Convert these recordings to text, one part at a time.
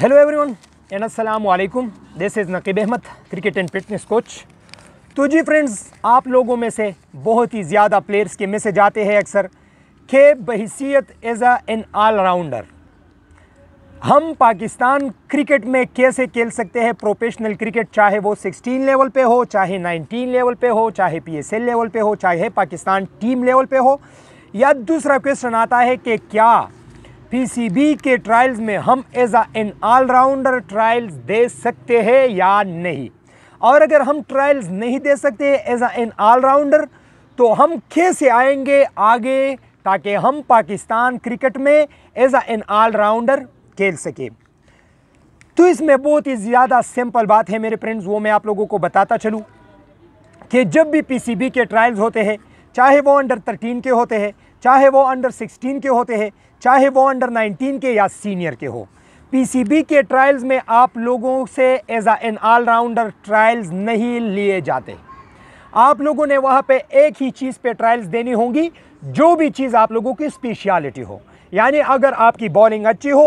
hello everyone one अस्सलाम वालेकुम this is Naqeeb Ahmed cricket and fitness coach तो जी फ्रेंड्स आप लोगों में से बहुत ही ज़्यादा प्लेयर्स के मैसेज आते हैं अक्सर के बहसीत as a an all rounder हम पाकिस्तान क्रिकेट में कैसे खेल सकते हैं प्रोफेशनल क्रिकेट चाहे वो 16 लेवल पे हो चाहे 19 लेवल पे हो चाहे पीएसएल लेवल पे हो चाहे पाकिस्तान टीम लेवल पे हो या दूसरा क्वेश्चन आता है कि क्या पीसीबी के ट्रायल्स में हम as a an allrounder trials दे सकते हैं या नहीं और अगर हम ट्रायल्स नहीं दे सकते एज आ एन ऑलराउंडर तो हम कैसे आएंगे आगे ताकि हम पाकिस्तान क्रिकेट में एज आ एन ऑलराउंडर खेल सके तो इसमें बहुत ही ज़्यादा सिंपल बात है मेरे फ्रेंड्स वो मैं आप लोगों को बताता चलूँ कि जब भी पीसीबी के ट्रायल्स होते हैं चाहे वो अंडर थर्टीन के होते हैं चाहे वो अंडर सिक्सटीन के होते हैं चाहे वो अंडर नाइनटीन के या सीनियर के हो पीसीबी के ट्रायल्स में आप लोगों से as a an allrounder trials नहीं लिए जाते आप लोगों ने वहाँ पे एक ही चीज़ पे ट्रायल्स देनी होंगी जो भी चीज़ आप लोगों की स्पेशलिटी हो यानी अगर आपकी बॉलिंग अच्छी हो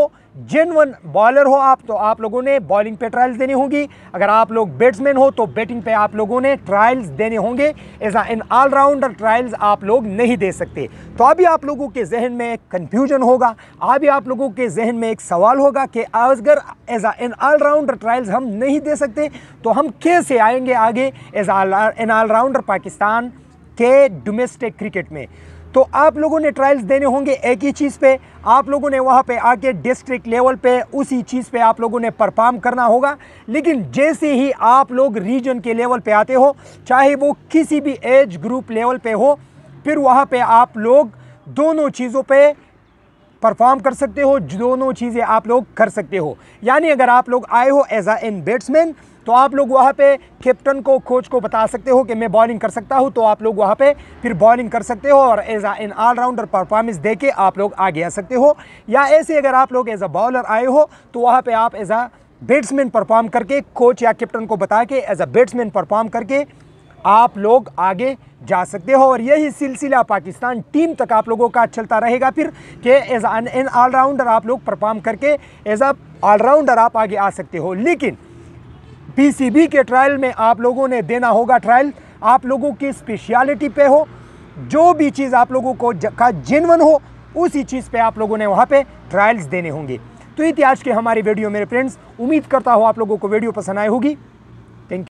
वन बॉलर हो आप तो आप लोगों ने बॉलिंग पे ट्रायल्स देनी होगी अगर आप लोग बैट्समैन हो तो बैटिंग पे आप लोगों ने ट्रायल्स देने होंगे as a an allrounder trials आप लोग नहीं दे सकते तो अभी आप लोगों के जहन में एक कन्फ्यूजन होगा अभी आप लोगों के जहन में एक सवाल होगा कि अगर as a an allrounder trials हम नहीं दे सकते तो हम कैसे आएंगे आगे एज इन ऑलराउंडर पाकिस्तान के डोमेस्टिक क्रिकेट में तो आप लोगों ने ट्रायल्स देने होंगे एक ही चीज़ पे आप लोगों ने वहाँ पे आके डिस्ट्रिक्ट लेवल पे उसी चीज़ पे आप लोगों ने परफॉर्म करना होगा लेकिन जैसे ही आप लोग रीजन के लेवल पे आते हो चाहे वो किसी भी एज ग्रुप लेवल पे हो फिर वहाँ पे आप लोग दोनों चीज़ों पे परफॉर्म कर सकते हो दोनों चीज़ें आप लोग कर सकते हो यानी अगर आप लोग आए हो एज आ इन बैट्समैन तो आप लोग वहाँ पे कैप्टन को कोच को बता सकते हो कि मैं बॉलिंग कर सकता हूँ तो आप लोग वहाँ पे फिर बॉलिंग कर सकते हो और as a an allrounder performance दे के आप लोग आगे आ सकते हो या ऐसे अगर आप लोग एज अ बॉलर आए हो तो वहाँ पर आप एज आ बैट्समैन परफॉर्म करके कोच या कैप्टन को बता के एज अ बैट्समैन परफॉर्म करके आप लोग आगे जा सकते हो और यही सिलसिला पाकिस्तान टीम तक आप लोगों का चलता रहेगा फिर कि एज एन ऑलराउंडर आप लोग परफॉर्म करके एज अ ऑलराउंडर आप आगे आ सकते हो लेकिन पीसीबी के ट्रायल में आप लोगों ने देना होगा ट्रायल आप लोगों की स्पेशलिटी पे हो जो भी चीज़ आप लोगों को का जेनवन हो उसी चीज़ पे आप लोगों ने वहाँ पे ट्रायल्स देने होंगे तो आज के हमारी वीडियो मेरे फ्रेंड्स उम्मीद करता हूँ आप लोगों को वीडियो पसंद आए होगी